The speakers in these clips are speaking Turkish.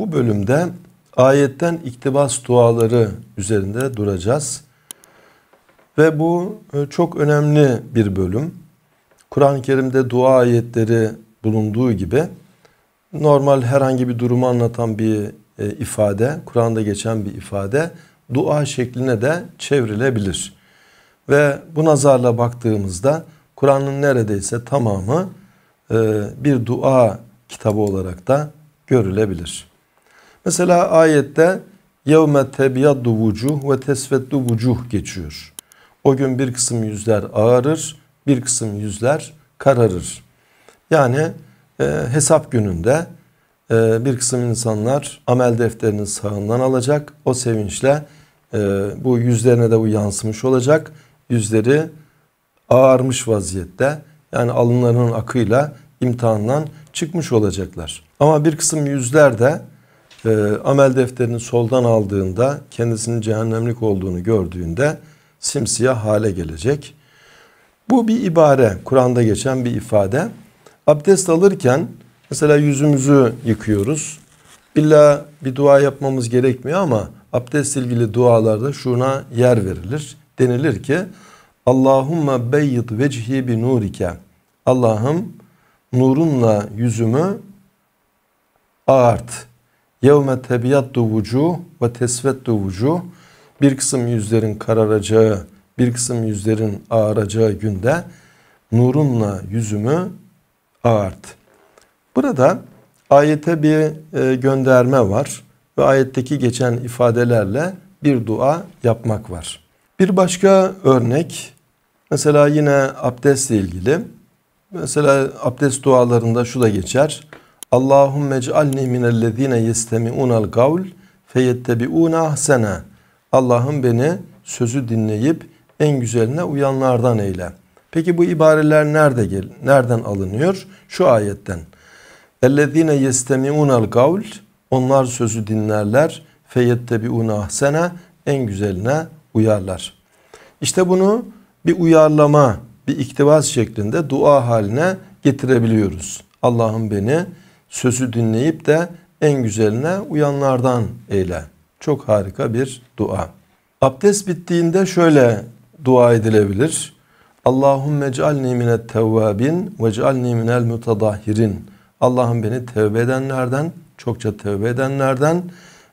Bu bölümde ayetten iktibas duaları üzerinde duracağız. Ve bu e, çok önemli bir bölüm. Kur'an-ı Kerim'de dua ayetleri bulunduğu gibi normal herhangi bir durumu anlatan bir e, ifade, Kur'an'da geçen bir ifade dua şekline de çevrilebilir. Ve bu nazarla baktığımızda Kur'an'ın neredeyse tamamı e, bir dua kitabı olarak da görülebilir. Mesela ayette yevme tebyaddu vucuh ve tesveddu vucuh geçiyor. O gün bir kısım yüzler ağarır, bir kısım yüzler kararır. Yani e, hesap gününde e, bir kısım insanlar amel defterini sağından alacak. O sevinçle e, bu yüzlerine de bu yansımış olacak. Yüzleri ağarmış vaziyette yani alınlarının akıyla imtihandan çıkmış olacaklar. Ama bir kısım yüzler de e, amel defterini soldan aldığında kendisinin cehennemlik olduğunu gördüğünde simsiyah hale gelecek. Bu bir ibare, Kur'an'da geçen bir ifade. Abdest alırken mesela yüzümüzü yıkıyoruz. İlla bir dua yapmamız gerekmiyor ama abdest ilgili dualarda şuna yer verilir. Denilir ki Allahümme beyyid vecihi bi nurike. Allah'ım nurunla yüzümü ağart. Yevme tebyaddu vucuh ve tesveddu vucuh. Bir kısım yüzlerin kararacağı, bir kısım yüzlerin ağaracağı günde nurunla yüzümü ağart. Burada ayete bir e, gönderme var ve ayetteki geçen ifadelerle bir dua yapmak var. Bir başka örnek mesela yine abdestle ilgili. Mesela abdest dualarında şu da geçer. Allahümme cealni minellezine yestemi'unel gavl feyettebi'une ahsene. Allah'ım beni sözü dinleyip en güzeline uyanlardan eyle. Peki bu ibareler nerede gel nereden alınıyor? Şu ayetten. Ellezine yestemi'unel gavl onlar sözü dinlerler feyettebi'une ahsene en güzeline uyarlar. İşte bunu bir uyarlama, bir iktibas şeklinde dua haline getirebiliyoruz. Allah'ım beni sözü dinleyip de en güzeline uyanlardan eyle. Çok harika bir dua. Abdest bittiğinde şöyle dua edilebilir. Allahümme cealni minet tevvabin ve cealni minel mutadahirin. Allah'ım beni tevbe edenlerden, çokça tevbe edenlerden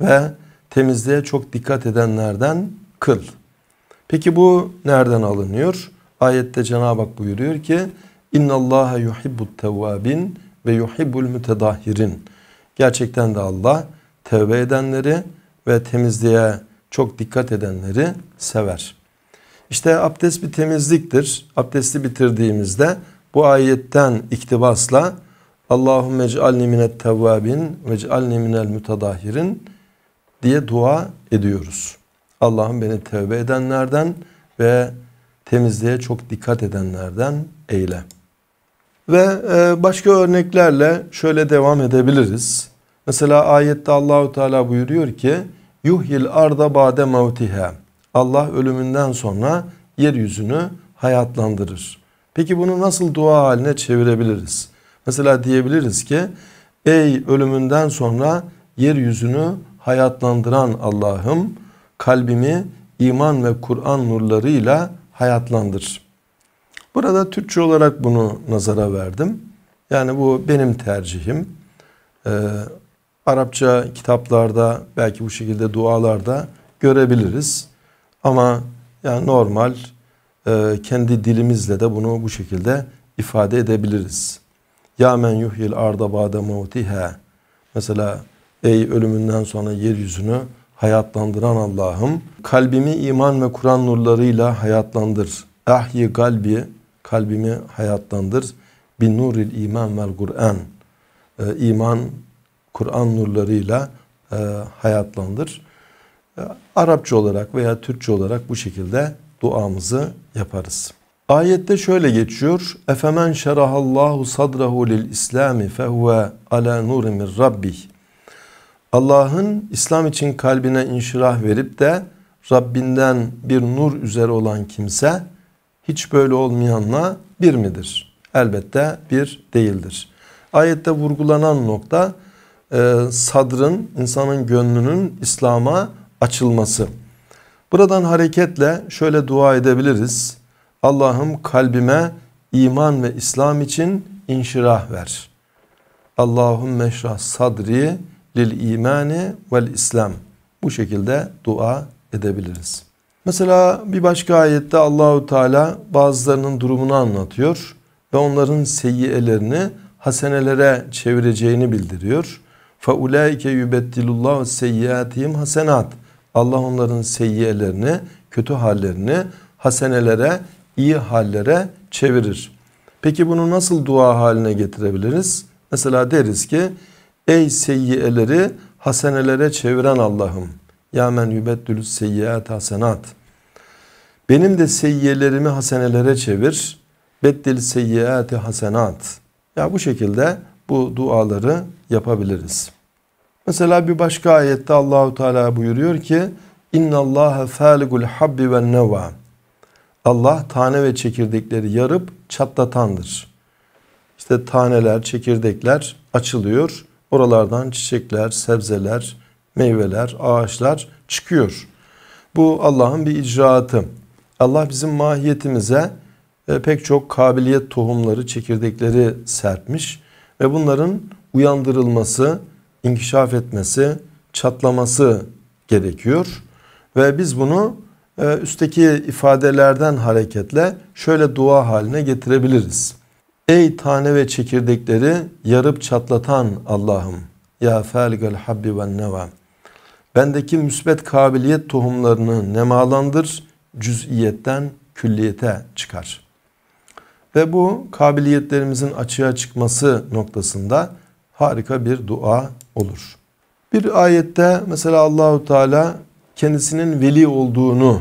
ve temizliğe çok dikkat edenlerden kıl. Peki bu nereden alınıyor? Ayette Cenab-ı Hak buyuruyor ki İnna Allaha yuhibbut tevvabin ve yuhibbul mütedahirin. Gerçekten de Allah tevbe edenleri ve temizliğe çok dikkat edenleri sever. İşte abdest bir temizliktir. Abdesti bitirdiğimizde bu ayetten iktibasla Allahümme ec'alni minet tevvabin ve ec'alni minel mütedahirin diye dua ediyoruz. Allah'ım beni tevbe edenlerden ve temizliğe çok dikkat edenlerden eyle. Ve e, başka örneklerle şöyle devam edebiliriz. Mesela ayette Allahu Teala buyuruyor ki yuhil arda bade mevtiha. Allah ölümünden sonra yeryüzünü hayatlandırır. Peki bunu nasıl dua haline çevirebiliriz? Mesela diyebiliriz ki ey ölümünden sonra yeryüzünü hayatlandıran Allah'ım kalbimi iman ve Kur'an nurlarıyla hayatlandır. Burada Türkçe olarak bunu nazara verdim. Yani bu benim tercihim. Ee, Arapça kitaplarda belki bu şekilde dualarda görebiliriz. Ama yani normal e, kendi dilimizle de bunu bu şekilde ifade edebiliriz. Ya men yuhil arda ba'de mevtiha. Mesela ey ölümünden sonra yeryüzünü hayatlandıran Allah'ım kalbimi iman ve Kur'an nurlarıyla hayatlandır. Ahyi kalbi kalbimi hayatlandır. Bin nuril iman vel Kur'an. E, iman Kur'an nurlarıyla e, hayatlandır. E, Arapça olarak veya Türkçe olarak bu şekilde duamızı yaparız. Ayette şöyle geçiyor. Efemen şerahallahu sadrahu lil İslami fehuve ala nuri min rabbih. Allah'ın İslam için kalbine inşirah verip de Rabbinden bir nur üzere olan kimse hiç böyle olmayanla bir midir? Elbette bir değildir. Ayette vurgulanan nokta e, sadrın, insanın gönlünün İslam'a açılması. Buradan hareketle şöyle dua edebiliriz. Allah'ım kalbime iman ve İslam için inşirah ver. Allahümme şrah sadri lil imani vel İslam. Bu şekilde dua edebiliriz. Mesela bir başka ayette Allahu Teala bazılarının durumunu anlatıyor ve onların seyyiyelerini hasenelere çevireceğini bildiriyor. Fa ulayke yubettilullahu seyyiatihim hasenat. Allah onların seyyiyelerini, kötü hallerini hasenelere, iyi hallere çevirir. Peki bunu nasıl dua haline getirebiliriz? Mesela deriz ki ey seyyiyeleri hasenelere çeviren Allah'ım ya men yubeddülü seyyiat hasenat. Benim de seyyiyelerimi hasenelere çevir. Beddil seyyiati hasenat. Ya bu şekilde bu duaları yapabiliriz. Mesela bir başka ayette Allahu Teala buyuruyor ki İnna Allaha faligul habbi ve neva. Allah tane ve çekirdekleri yarıp çatlatandır. İşte taneler, çekirdekler açılıyor. Oralardan çiçekler, sebzeler, meyveler, ağaçlar çıkıyor. Bu Allah'ın bir icraatı. Allah bizim mahiyetimize e, pek çok kabiliyet tohumları, çekirdekleri serpmiş ve bunların uyandırılması, inkişaf etmesi, çatlaması gerekiyor. Ve biz bunu e, üstteki ifadelerden hareketle şöyle dua haline getirebiliriz. Ey tane ve çekirdekleri yarıp çatlatan Allah'ım. Ya felgel habbi ve neva. Bendeki müsbet kabiliyet tohumlarını nemalandır, cüz'iyetten külliyete çıkar. Ve bu kabiliyetlerimizin açığa çıkması noktasında harika bir dua olur. Bir ayette mesela Allahu Teala kendisinin veli olduğunu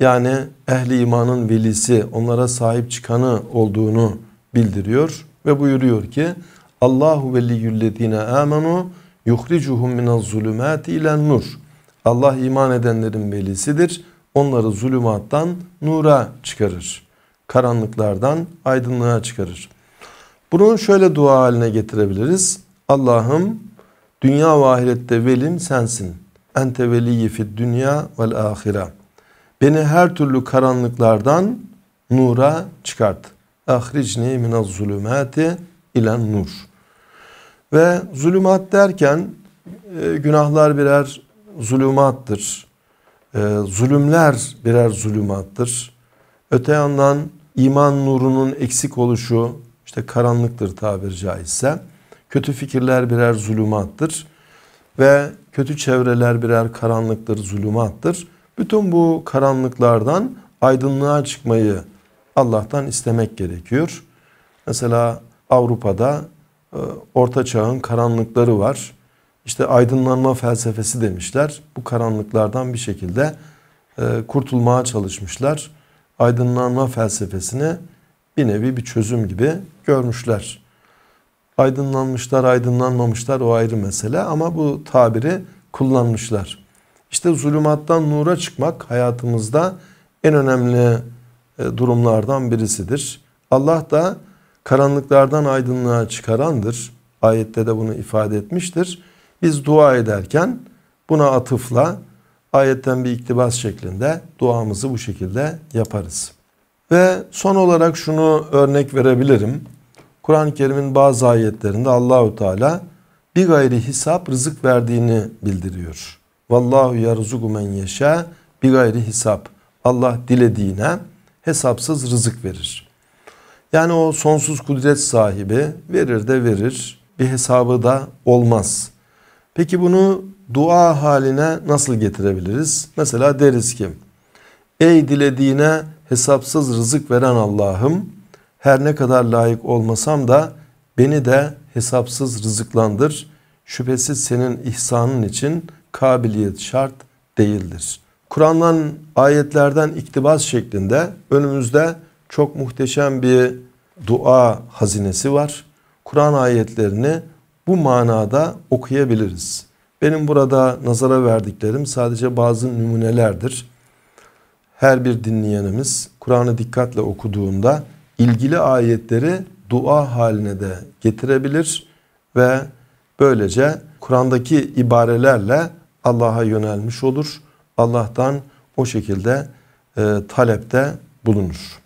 yani ehli imanın velisi onlara sahip çıkanı olduğunu bildiriyor ve buyuruyor ki Allahu veliyyüllezine amenu yuhricuhum minez zulümati ilen nur. Allah iman edenlerin velisidir. Onları zulümattan nura çıkarır. Karanlıklardan aydınlığa çıkarır. Bunu şöyle dua haline getirebiliriz. Allah'ım dünya ve ahirette velim sensin. Ente veliyyi fid dünya vel ahire. Beni her türlü karanlıklardan nura çıkart. Ahricni minez zulümati ilen nur. Ve zulümat derken e, günahlar birer zulümattır. E, zulümler birer zulümattır. Öte yandan iman nurunun eksik oluşu işte karanlıktır tabir caizse. Kötü fikirler birer zulümattır ve kötü çevreler birer karanlıktır, zulümattır. Bütün bu karanlıklardan aydınlığa çıkmayı Allah'tan istemek gerekiyor. Mesela Avrupa'da ee, orta çağın karanlıkları var. İşte aydınlanma felsefesi demişler. Bu karanlıklardan bir şekilde e, kurtulmaya çalışmışlar. Aydınlanma felsefesini bir nevi bir çözüm gibi görmüşler. Aydınlanmışlar, aydınlanmamışlar o ayrı mesele ama bu tabiri kullanmışlar. İşte zulümattan nura çıkmak hayatımızda en önemli e, durumlardan birisidir. Allah da karanlıklardan aydınlığa çıkarandır. Ayette de bunu ifade etmiştir. Biz dua ederken buna atıfla ayetten bir iktibas şeklinde duamızı bu şekilde yaparız. Ve son olarak şunu örnek verebilirim. Kur'an-ı Kerim'in bazı ayetlerinde Allahu Teala bir gayri hesap rızık verdiğini bildiriyor. Vallahu yerzuku men yeşa bir gayri hesap. Allah dilediğine hesapsız rızık verir. Yani o sonsuz kudret sahibi verir de verir. Bir hesabı da olmaz. Peki bunu dua haline nasıl getirebiliriz? Mesela deriz ki Ey dilediğine hesapsız rızık veren Allah'ım her ne kadar layık olmasam da beni de hesapsız rızıklandır. Şüphesiz senin ihsanın için kabiliyet şart değildir. Kur'an'dan ayetlerden iktibas şeklinde önümüzde çok muhteşem bir dua hazinesi var. Kur'an ayetlerini bu manada okuyabiliriz. Benim burada nazara verdiklerim sadece bazı numunelerdir. Her bir dinleyenimiz Kur'an'ı dikkatle okuduğunda ilgili ayetleri dua haline de getirebilir ve böylece Kur'an'daki ibarelerle Allah'a yönelmiş olur. Allah'tan o şekilde e, talepte bulunur.